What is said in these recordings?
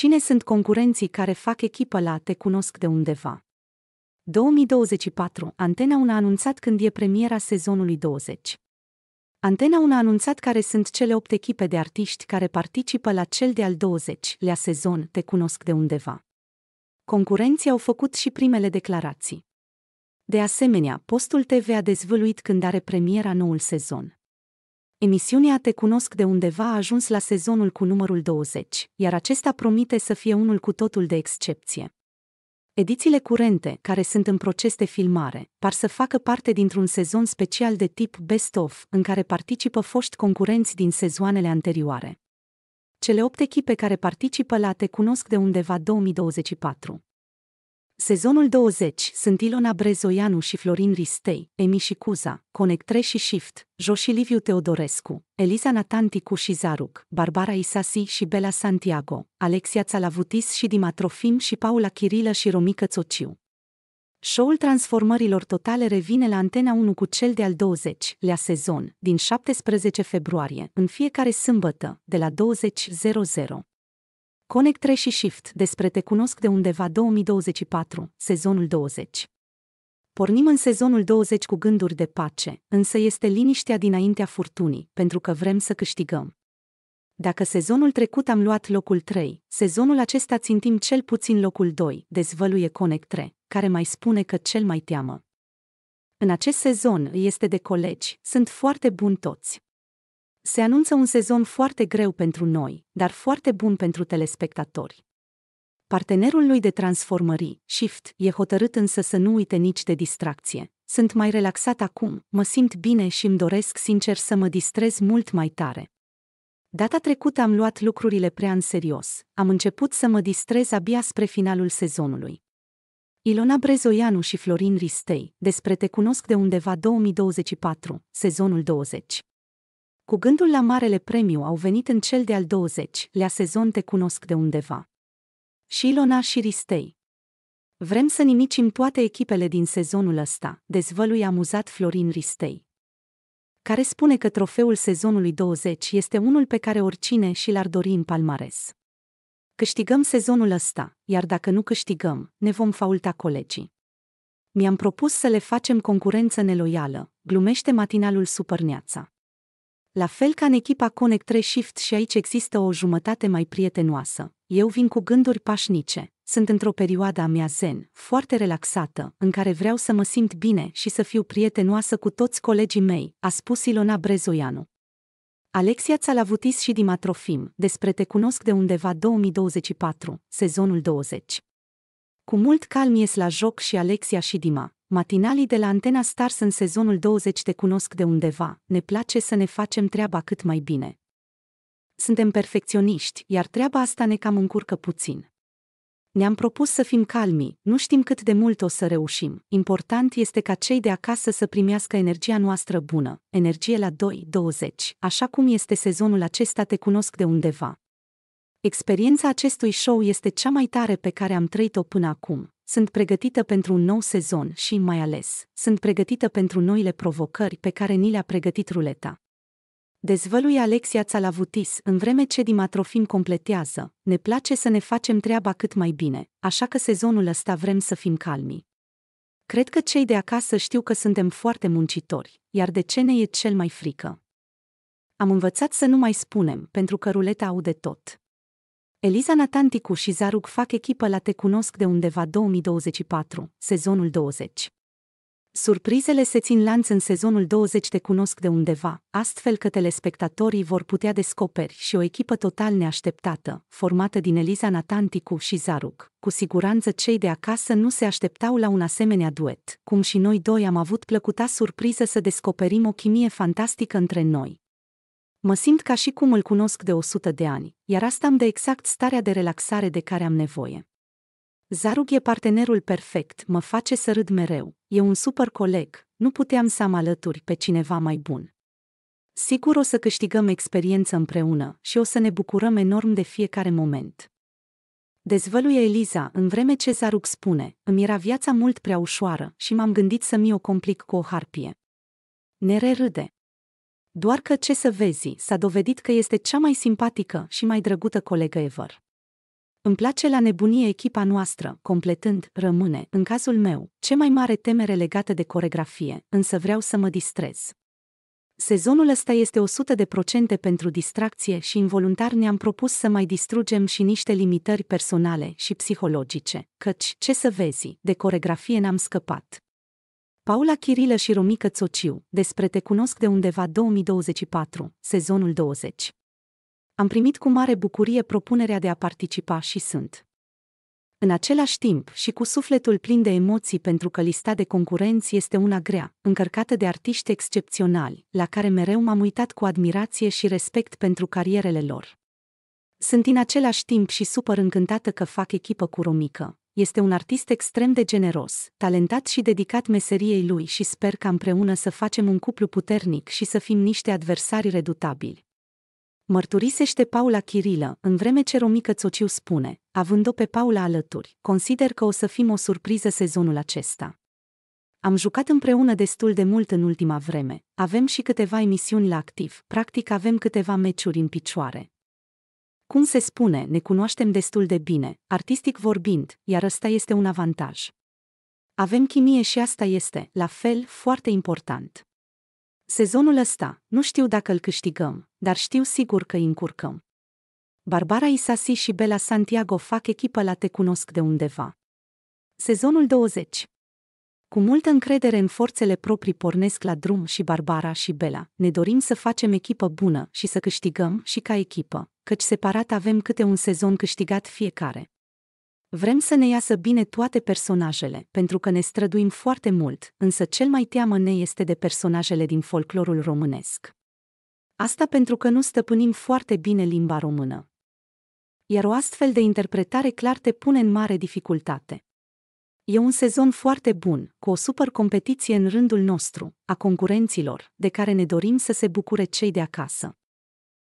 Cine sunt concurenții care fac echipă la Te cunosc de undeva? 2024, Antena 1 a anunțat când e premiera sezonului 20. Antena 1 a anunțat care sunt cele 8 echipe de artiști care participă la cel de-al 20-lea sezon Te cunosc de undeva. Concurenții au făcut și primele declarații. De asemenea, postul TV a dezvăluit când are premiera noul sezon. Emisiunea Te Cunosc de undeva a ajuns la sezonul cu numărul 20, iar acesta promite să fie unul cu totul de excepție. Edițiile curente, care sunt în proces de filmare, par să facă parte dintr-un sezon special de tip best-of, în care participă foști concurenți din sezoanele anterioare. Cele opt echipe care participă la Te Cunosc de undeva 2024 Sezonul 20 sunt Ilona Brezoianu și Florin Ristei, Emi și Cuza, Conectre și Shift, Joși Liviu Teodorescu, Eliza Natanticu și Zaruc, Barbara Isasi și Bela Santiago, Alexia Țalavutis și Dimatrofim și Paula Chirilă și Romică Țociu. Show-ul transformărilor totale revine la Antena 1 cu cel de-al 20-lea sezon, din 17 februarie, în fiecare sâmbătă, de la 20.00. Connect 3 și Shift despre Te cunosc de undeva 2024, sezonul 20. Pornim în sezonul 20 cu gânduri de pace, însă este liniștea dinaintea furtunii, pentru că vrem să câștigăm. Dacă sezonul trecut am luat locul 3, sezonul acesta țintim cel puțin locul 2, dezvăluie Connect 3, care mai spune că cel mai teamă. În acest sezon este de colegi, sunt foarte buni toți. Se anunță un sezon foarte greu pentru noi, dar foarte bun pentru telespectatori. Partenerul lui de transformări, Shift, e hotărât însă să nu uite nici de distracție. Sunt mai relaxat acum, mă simt bine și îmi doresc sincer să mă distrez mult mai tare. Data trecută am luat lucrurile prea în serios, am început să mă distrez abia spre finalul sezonului. Ilona Brezoianu și Florin Ristei, despre Te cunosc de undeva 2024, sezonul 20 cu gândul la Marele Premiu au venit în cel de-al 20-lea sezon Te cunosc de undeva. Și Ilona și Ristei. Vrem să nimicim toate echipele din sezonul ăsta, dezvălui amuzat Florin Ristei. Care spune că trofeul sezonului 20 este unul pe care oricine și l-ar dori în palmares. Câștigăm sezonul ăsta, iar dacă nu câștigăm, ne vom faulta colegii. Mi-am propus să le facem concurență neloială, glumește matinalul Supărneața. La fel ca în echipa Connect 3 Shift și aici există o jumătate mai prietenoasă. Eu vin cu gânduri pașnice. Sunt într-o perioadă a mea zen, foarte relaxată, în care vreau să mă simt bine și să fiu prietenoasă cu toți colegii mei, a spus Ilona Brezoianu. Alexia Țalavutis și Dimatrofim, despre Te cunosc de undeva 2024, sezonul 20. Cu mult calm ies la joc și Alexia și Dima, Matinalii de la Antena Stars în sezonul 20 te cunosc de undeva, ne place să ne facem treaba cât mai bine. Suntem perfecționiști, iar treaba asta ne cam încurcă puțin. Ne-am propus să fim calmi, nu știm cât de mult o să reușim. Important este ca cei de acasă să primească energia noastră bună, energie la 2-20, așa cum este sezonul acesta te cunosc de undeva. Experiența acestui show este cea mai tare pe care am trăit-o până acum, sunt pregătită pentru un nou sezon și, mai ales, sunt pregătită pentru noile provocări pe care ni le-a pregătit ruleta. Dezvălui Alexia Țalavutis, în vreme ce Dimatrofin completează, ne place să ne facem treaba cât mai bine, așa că sezonul ăsta vrem să fim calmi. Cred că cei de acasă știu că suntem foarte muncitori, iar de ce ne e cel mai frică? Am învățat să nu mai spunem, pentru că ruleta aude tot. Eliza Natanticu și Zaruc fac echipă la Te Cunosc de undeva 2024, sezonul 20. Surprizele se țin lanț în sezonul 20 Te Cunosc de undeva, astfel că telespectatorii vor putea descoperi și o echipă total neașteptată, formată din Eliza Natanticu și Zaruc. Cu siguranță cei de acasă nu se așteptau la un asemenea duet, cum și noi doi am avut plăcuta surpriză să descoperim o chimie fantastică între noi, mă simt ca și cum îl cunosc de 100 de ani, iar asta îmi dă exact starea de relaxare de care am nevoie. Zarug e partenerul perfect, mă face să râd mereu, e un super coleg, nu puteam să am alături pe cineva mai bun. Sigur o să câștigăm experiență împreună și o să ne bucurăm enorm de fiecare moment. Dezvăluie Eliza, în vreme ce Zaruc spune, îmi era viața mult prea ușoară și m-am gândit să mi o complic cu o harpie. Nere râde doar că ce să vezi, s-a dovedit că este cea mai simpatică și mai drăgută colegă ever. Îmi place la nebunie echipa noastră, completând, rămâne, în cazul meu, ce mai mare temere legată de coregrafie, însă vreau să mă distrez. Sezonul ăsta este 100% pentru distracție și involuntar ne-am propus să mai distrugem și niște limitări personale și psihologice, căci, ce să vezi, de coregrafie n-am scăpat. Paula Chirilă și Romică Țociu, despre Te cunosc de undeva 2024, sezonul 20. Am primit cu mare bucurie propunerea de a participa și sunt. În același timp și cu sufletul plin de emoții pentru că lista de concurenți este una grea, încărcată de artiști excepționali, la care mereu m-am uitat cu admirație și respect pentru carierele lor. Sunt în același timp și super încântată că fac echipă cu Romică, este un artist extrem de generos, talentat și dedicat meseriei lui și sper ca împreună să facem un cuplu puternic și să fim niște adversari redutabili. Mărturisește Paula Chirilă, în vreme ce Romică Țociu spune, având-o pe Paula alături, consider că o să fim o surpriză sezonul acesta. Am jucat împreună destul de mult în ultima vreme, avem și câteva emisiuni la activ, practic avem câteva meciuri în picioare, cum se spune, ne cunoaștem destul de bine, artistic vorbind, iar ăsta este un avantaj. Avem chimie și asta este, la fel, foarte important. Sezonul ăsta, nu știu dacă îl câștigăm, dar știu sigur că îi încurcăm. Barbara Isasi și Bela Santiago fac echipă la Te Cunosc de undeva. Sezonul 20 Cu multă încredere în forțele proprii pornesc la drum și Barbara și Bela. Ne dorim să facem echipă bună și să câștigăm și ca echipă căci separat avem câte un sezon câștigat fiecare. Vrem să ne iasă bine toate personajele, pentru că ne străduim foarte mult, însă cel mai teamă ne este de personajele din folclorul românesc. Asta pentru că nu stăpânim foarte bine limba română. Iar o astfel de interpretare clar te pune în mare dificultate. E un sezon foarte bun, cu o super competiție în rândul nostru, a concurenților, de care ne dorim să se bucure cei de acasă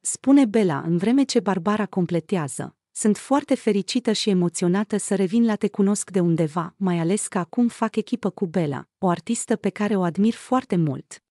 spune Bela în vreme ce Barbara completează. Sunt foarte fericită și emoționată să revin la Te Cunosc de undeva, mai ales că acum fac echipă cu Bela, o artistă pe care o admir foarte mult.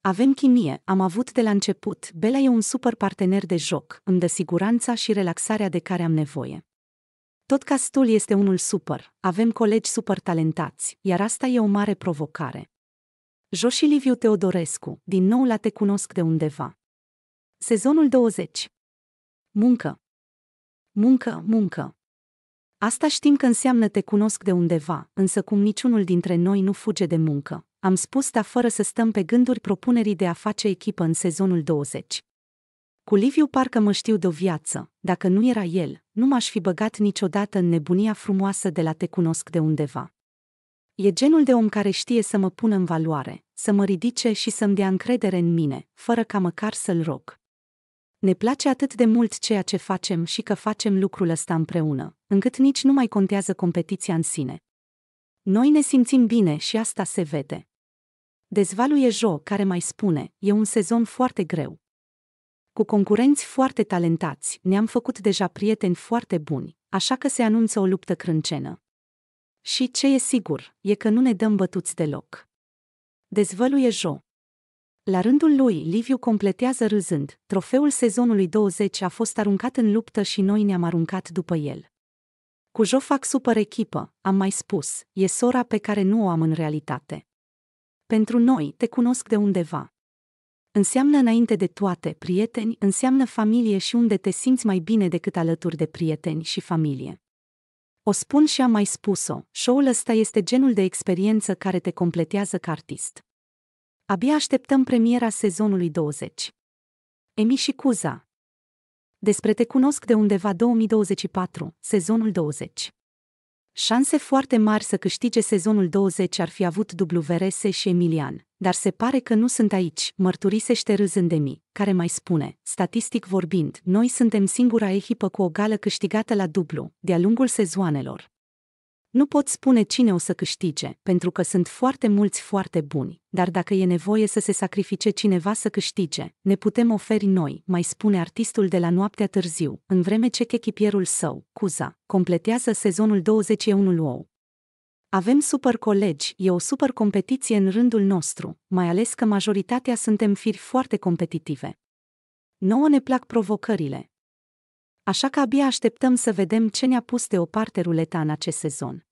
Avem chimie, am avut de la început, Bela e un super partener de joc, îmi dă siguranța și relaxarea de care am nevoie. Tot castul este unul super, avem colegi super talentați, iar asta e o mare provocare. Joși Liviu Teodorescu, din nou la Te Cunosc de undeva. Sezonul 20. Muncă. Muncă, muncă. Asta știm că înseamnă te cunosc de undeva, însă cum niciunul dintre noi nu fuge de muncă. Am spus da fără să stăm pe gânduri propunerii de a face echipă în sezonul 20. Cu Liviu parcă mă știu de o viață, dacă nu era el, nu m-aș fi băgat niciodată în nebunia frumoasă de la te cunosc de undeva. E genul de om care știe să mă pună în valoare, să mă ridice și să-mi dea încredere în mine, fără ca măcar să-l rog. Ne place atât de mult ceea ce facem și că facem lucrul ăsta împreună, încât nici nu mai contează competiția în sine. Noi ne simțim bine și asta se vede. Dezvaluie Jo, care mai spune, e un sezon foarte greu. Cu concurenți foarte talentați, ne-am făcut deja prieteni foarte buni, așa că se anunță o luptă crâncenă. Și ce e sigur, e că nu ne dăm bătuți deloc. Dezvăluie Jo. La rândul lui, Liviu completează râzând, trofeul sezonului 20 a fost aruncat în luptă și noi ne-am aruncat după el. Cu Jofac super echipă, am mai spus, e sora pe care nu o am în realitate. Pentru noi, te cunosc de undeva. Înseamnă înainte de toate prieteni, înseamnă familie și unde te simți mai bine decât alături de prieteni și familie. O spun și am mai spus-o, show-ul ăsta este genul de experiență care te completează ca artist. Abia așteptăm premiera sezonului 20. Emi și Cuza Despre Te cunosc de undeva 2024, sezonul 20. Șanse foarte mari să câștige sezonul 20 ar fi avut WRS și Emilian, dar se pare că nu sunt aici, mărturisește râzând de mii, care mai spune, statistic vorbind, noi suntem singura echipă cu o gală câștigată la dublu, de-a lungul sezoanelor. Nu pot spune cine o să câștige, pentru că sunt foarte mulți foarte buni, dar dacă e nevoie să se sacrifice cineva să câștige, ne putem oferi noi, mai spune artistul de la noaptea târziu, în vreme ce echipierul său, Cuza, completează sezonul 21 lui avem super colegi, e o super competiție în rândul nostru, mai ales că majoritatea suntem firi foarte competitive. Nouă ne plac provocările. Așa că abia așteptăm să vedem ce ne-a pus deoparte ruleta în acest sezon.